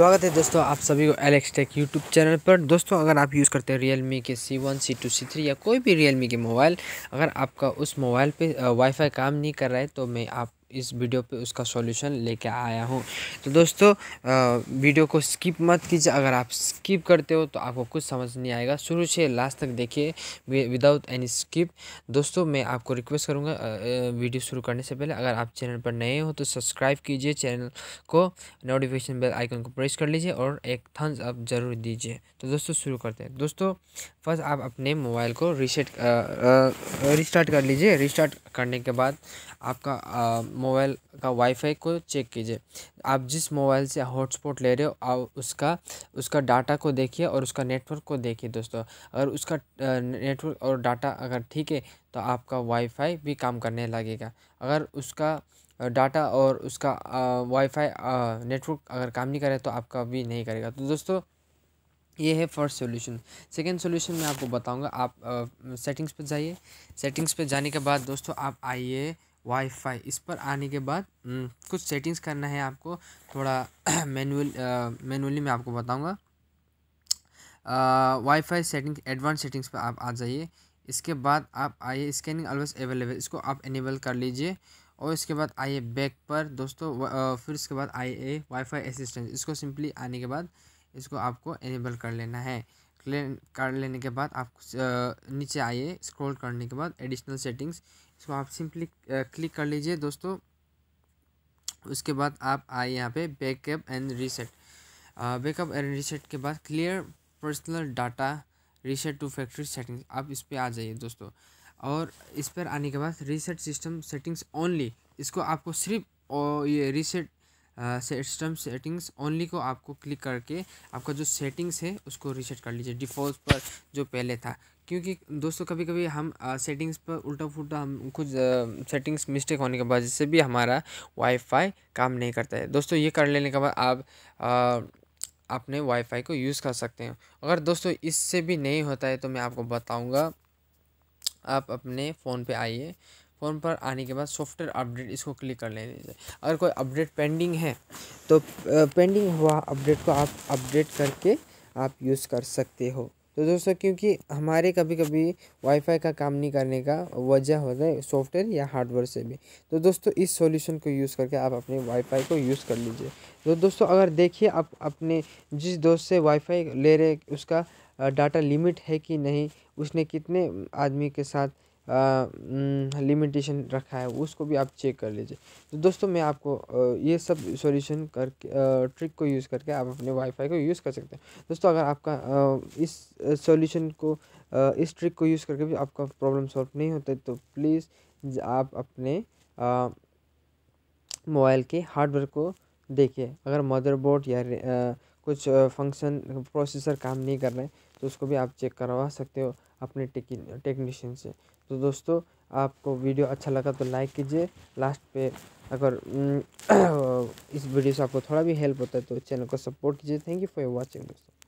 स्वागत है दोस्तों आप सभी को एलेक्स टेक यूट्यूब चैनल पर दोस्तों अगर आप यूज़ करते हैं रियल मी के C one C two C three या कोई भी रियल मी के मोबाइल अगर आपका उस मोबाइल पे वाईफाई काम नहीं कर रहा है तो मैं आप इस वीडियो पे उसका सॉल्यूशन लेके आया हूँ तो दोस्तों वीडियो को स्किप मत कीजिए अगर आप स्किप करते हो तो आपको कुछ समझ नहीं आएगा शुरू से लास्ट तक देखिए विदाउट एनी स्किप दोस्तों मैं आपको रिक्वेस्ट करूँगा वीडियो शुरू करने से पहले अगर आप चैनल पर नए हो तो सब्सक्राइब कीजिए चैनल को नोटिफिकेशन बेल आइकन को प्रेस कर लीजिए और एक थम्स अप ज़रूर दीजिए तो दोस्तों शुरू करते हैं दोस्तों फर्स्ट आप अपने मोबाइल को रिसेट रिस्टार्ट कर लीजिए रिस्टार्ट करने के बाद आपका मोबाइल का वाईफाई को चेक कीजिए आप जिस मोबाइल से हॉटस्पॉट ले रहे हो आप उसका उसका डाटा को देखिए और उसका नेटवर्क को देखिए दोस्तों अगर उसका नेटवर्क और डाटा अगर ठीक है तो आपका वाईफाई भी काम करने लगेगा अगर उसका डाटा और उसका वाईफाई नेटवर्क अगर काम नहीं करे तो आपका भी नहीं करेगा तो दोस्तों ये है फर्स्ट सॉल्यूशन सेकंड सॉल्यूशन मैं आपको बताऊंगा आप सेटिंग्स पे जाइए सेटिंग्स पे जाने के बाद दोस्तों आप आइए वाईफाई इस पर आने के बाद हम्म, कुछ सेटिंग्स करना है आपको थोड़ा मैनुअल मैनुअली मैं आपको बताऊंगा वाईफाई सेटिंग एडवांस सेटिंग्स पर आप आ जाइए इसके बाद आप आइए स्कैनिंग ऑलवेज अवेलेबल इसको आप इनेबल कर लीजिए और इसके बाद आइए बैक पर दोस्तों फिर इसके बाद आइए वाईफाई असिस्टेंस इसको सिंपली आने के बाद इसको आपको इनेबल कर लेना है कर लेने के बाद आप नीचे आइए स्क्रॉल करने के बाद एडिशनल सेटिंग्स इसको आप सिंपली क्लिक कर लीजिए दोस्तों उसके बाद आप आए यहाँ पे backup and reset backup and reset के बाद clear personal data reset to factory settings आप इस पर आ जाइए दोस्तों और इस पर आने के बाद रीसेट सिस्टम सेटिंग्स ओनली इसको आपको सिर्फ ये रीसेट सिस्टम सेटिंग्स ओनली को आपको क्लिक करके आपका जो सेटिंग्स है उसको रिसेट कर लीजिए डिफ़ॉल्ट पर जो पहले था क्योंकि दोस्तों कभी कभी हम सेटिंग्स पर उल्टा फुल्टा हम कुछ सेटिंग्स मिस्टेक होने के वजह से भी हमारा वाईफाई काम नहीं करता है दोस्तों ये कर लेने के बाद आप अपने वाईफाई को यूज़ कर सकते हैं अगर दोस्तों इससे भी नहीं होता है तो मैं आपको बताऊँगा आप अपने फ़ोन पर आइए फ़ोन पर आने के बाद सॉफ्टवेयर अपडेट इसको क्लिक कर लेने से अगर कोई अपडेट पेंडिंग है तो पेंडिंग हुआ अपडेट को आप अपडेट करके आप यूज़ कर सकते हो तो दोस्तों क्योंकि हमारे कभी कभी वाईफाई का काम नहीं करने का वजह होता है सॉफ्टवेयर या हार्डवेयर से भी तो दोस्तों इस सॉल्यूशन को यूज़ करके आप अपने वाईफाई को यूज़ कर लीजिए तो दोस्तों अगर देखिए आप अपने जिस दोस्त से वाईफाई ले रहे उसका डाटा लिमिट है कि नहीं उसने कितने आदमी के साथ लिमिटेशन रखा है उसको भी आप चेक कर लीजिए तो दोस्तों मैं आपको ये सब सॉल्यूशन करके ट्रिक को यूज़ करके आप अपने वाईफाई को यूज़ कर सकते हैं दोस्तों अगर आपका इस सॉल्यूशन को इस ट्रिक को यूज़ करके भी आपका प्रॉब्लम सॉल्व नहीं होता तो प्लीज़ आप अपने मोबाइल के हार्डवेयर को देखिए अगर मदरबोर्ड या कुछ फंक्शन प्रोसेसर काम नहीं कर रहे हैं तो उसको भी आप चेक करवा सकते हो अपने टेक्नीशियन से तो दोस्तों आपको वीडियो अच्छा लगा तो लाइक कीजिए लास्ट पे अगर इस वीडियो से आपको थोड़ा भी हेल्प होता है तो चैनल को सपोर्ट कीजिए थैंक यू फॉर वॉचिंग दोस्तों